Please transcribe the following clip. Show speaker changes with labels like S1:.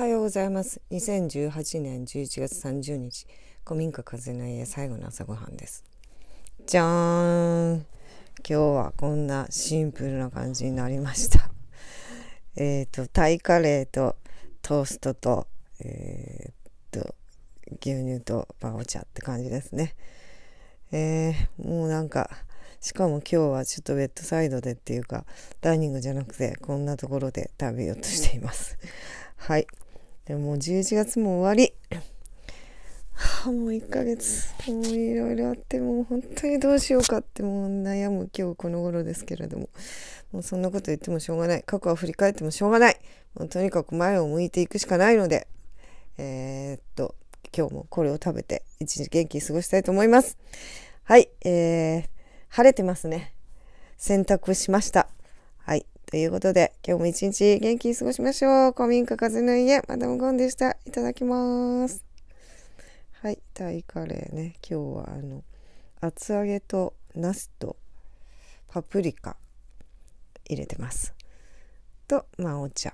S1: はようございます。2018年11月30日、古民家風の家最後の朝ごはんです。じゃーん今日はこんなシンプルな感じになりました。えっ、と、タイカレーとトーストと、えー、っと、牛乳とバゴ茶って感じですね。えー、もうなんか、しかも今日はちょっとベッドサイドでっていうかダイニングじゃなくてこんなところで食べようとしています。はいでももう11月も終わり。もう1ヶ月。もういろいろあって、もう本当にどうしようかってもう悩む今日この頃ですけれども。もうそんなこと言ってもしょうがない。過去は振り返ってもしょうがない。もうとにかく前を向いていくしかないので、えー、っと、今日もこれを食べて一日元気に過ごしたいと思います。はい、えー、晴れてますね。洗濯しました。ということで、今日も一日元気に過ごしましょう。古民家風の家、マダムゴンでした。いただきます。はい、タイカレーね。今日はあの、厚揚げとナスとパプリカ入れてます。と、まあ、お茶。